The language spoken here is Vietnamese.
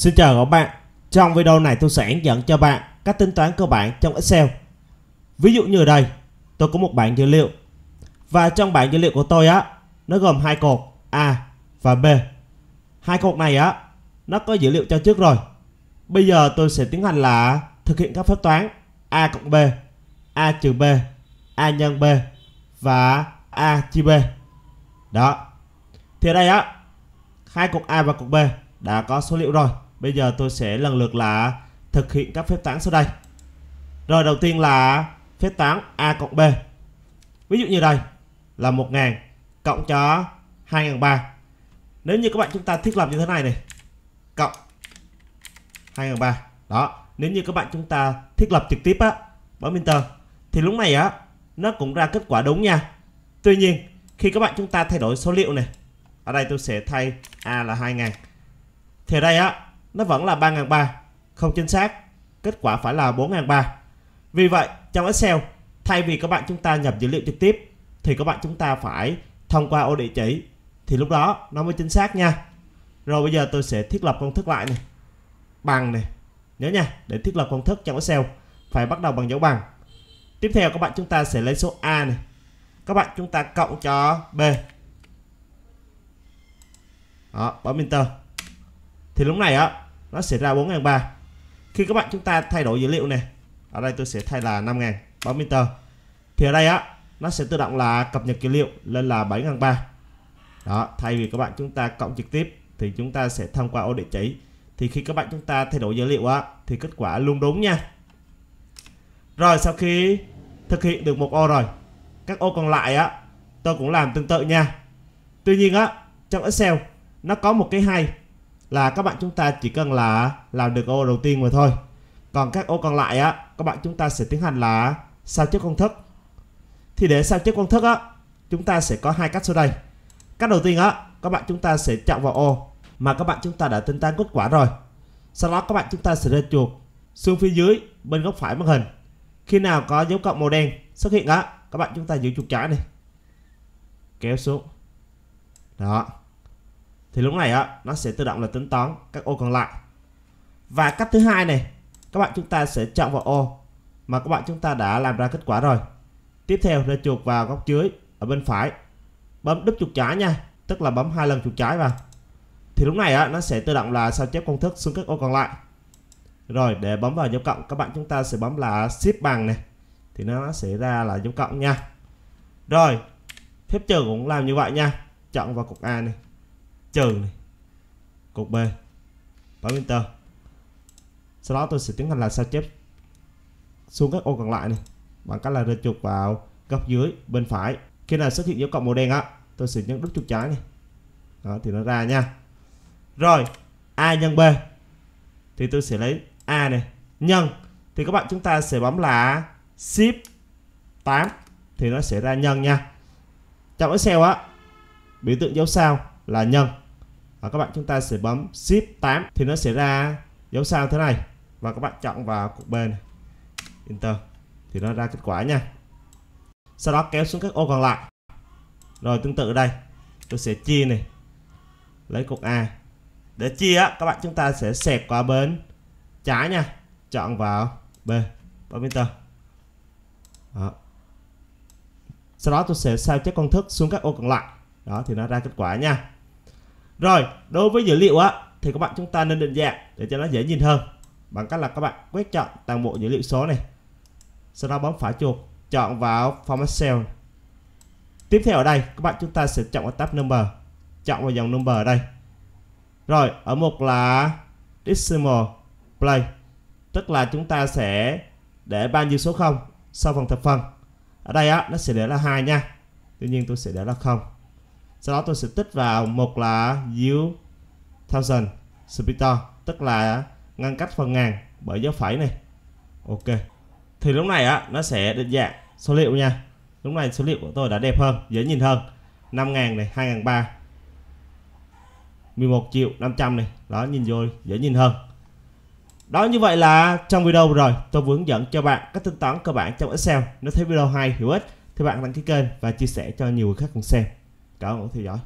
Xin chào các bạn, trong video này tôi sẽ hướng dẫn cho bạn các tính toán cơ bản trong Excel. Ví dụ như ở đây, tôi có một bảng dữ liệu. Và trong bảng dữ liệu của tôi á, nó gồm hai cột A và B. Hai cột này á, nó có dữ liệu cho trước rồi. Bây giờ tôi sẽ tiến hành là thực hiện các phép toán A cộng B, A trừ B, A nhân B và A chia B. Đó. Thì ở đây á, hai cột A và cột B đã có số liệu rồi Bây giờ tôi sẽ lần lượt là thực hiện các phép toán sau đây. Rồi đầu tiên là phép toán A cộng B. Ví dụ như đây là 1000 cộng cho 2003. Nếu như các bạn chúng ta thiết lập như thế này này, cộng 2003. Đó, nếu như các bạn chúng ta thiết lập trực tiếp á, bấm enter thì lúc này á nó cũng ra kết quả đúng nha. Tuy nhiên, khi các bạn chúng ta thay đổi số liệu này, ở đây tôi sẽ thay A là 2000. Thì ở đây á nó vẫn là 3.300 không chính xác kết quả phải là 4.300 vì vậy trong Excel thay vì các bạn chúng ta nhập dữ liệu trực tiếp thì các bạn chúng ta phải thông qua ô địa chỉ thì lúc đó nó mới chính xác nha rồi bây giờ tôi sẽ thiết lập công thức lại này bằng này nhớ nha để thiết lập công thức trong Excel phải bắt đầu bằng dấu bằng tiếp theo các bạn chúng ta sẽ lấy số A này các bạn chúng ta cộng cho B đó bấm enter thì lúc này á nó sẽ ra 4.300 khi các bạn chúng ta thay đổi dữ liệu này ở đây tôi sẽ thay là 5.000 báo meter thì ở đây á nó sẽ tự động là cập nhật dữ liệu lên là 7.300 đó thay vì các bạn chúng ta cộng trực tiếp thì chúng ta sẽ thông qua ô địa chỉ thì khi các bạn chúng ta thay đổi dữ liệu á thì kết quả luôn đúng nha rồi sau khi thực hiện được một ô rồi các ô còn lại á tôi cũng làm tương tự nha tuy nhiên á trong Excel nó có một cái hay là các bạn chúng ta chỉ cần là làm được ô đầu tiên mà thôi còn các ô còn lại á các bạn chúng ta sẽ tiến hành là sao chép công thức thì để sao chép công thức á chúng ta sẽ có hai cách sau đây cách đầu tiên á các bạn chúng ta sẽ chọn vào ô mà các bạn chúng ta đã tính toán kết quả rồi sau đó các bạn chúng ta sẽ lên chuột xuống phía dưới bên góc phải màn hình khi nào có dấu cộng màu đen xuất hiện á các bạn chúng ta giữ chuột trái này kéo xuống đó thì lúc này á nó sẽ tự động là tính toán các ô còn lại và cách thứ hai này các bạn chúng ta sẽ chọn vào ô mà các bạn chúng ta đã làm ra kết quả rồi tiếp theo ra chuột vào góc dưới ở bên phải bấm đúp chuột trái nha tức là bấm hai lần chuột trái vào thì lúc này á nó sẽ tự động là sao chép công thức xuống các ô còn lại rồi để bấm vào dấu cộng các bạn chúng ta sẽ bấm là ship bằng này thì nó sẽ ra là dấu cộng nha rồi phép trừ cũng làm như vậy nha chọn vào cục A này trừ này. cột B bấm enter sau đó tôi sẽ tiến hành là sao chép xuống các ô còn lại này bằng cách là rê chuột vào góc dưới bên phải khi nào xuất hiện dấu cộng màu đen á tôi sẽ nhấn đúp chuột trái này đó thì nó ra nha rồi a nhân b thì tôi sẽ lấy a này nhân thì các bạn chúng ta sẽ bấm là shift 8 thì nó sẽ ra nhân nha trong Excel á biểu tượng dấu sao là nhân và các bạn chúng ta sẽ bấm Shift 8 thì nó sẽ ra giống sao thế này và các bạn chọn vào cục B Enter thì nó ra kết quả nha sau đó kéo xuống các ô còn lại rồi tương tự đây tôi sẽ chia này lấy cục A để chia á các bạn chúng ta sẽ xẹp qua bên trái nha chọn vào B bấm Enter đó. sau đó tôi sẽ sao chép công thức xuống các ô còn lại đó thì nó ra kết quả nha rồi, đối với dữ liệu á thì các bạn chúng ta nên định dạng để cho nó dễ nhìn hơn bằng cách là các bạn quét chọn toàn bộ dữ liệu số này. Sau đó bấm phải chuột, chọn vào format cell. Tiếp theo ở đây, các bạn chúng ta sẽ chọn vào tab number, chọn vào dòng number ở đây. Rồi, ở mục là decimal place, tức là chúng ta sẽ để bao nhiêu số không sau phần thập phân. Ở đây á nó sẽ để là hai nha. Tuy nhiên tôi sẽ để là không sau đó tôi sẽ tích vào một là yield thousand splitter tức là ngăn cách phần ngàn bởi dấu phẩy này ok thì lúc này á nó sẽ định dạng số liệu nha lúc này số liệu của tôi đã đẹp hơn dễ nhìn hơn 5.000 này 2.300 11 triệu 500 này đó nhìn vô dễ nhìn hơn đó như vậy là trong video rồi tôi hướng dẫn cho bạn cách tính toán cơ bản trong Excel nếu thấy video hay hữu ích thì bạn đăng ký kênh và chia sẻ cho nhiều người khác cùng xem Cảm ơn theo dõi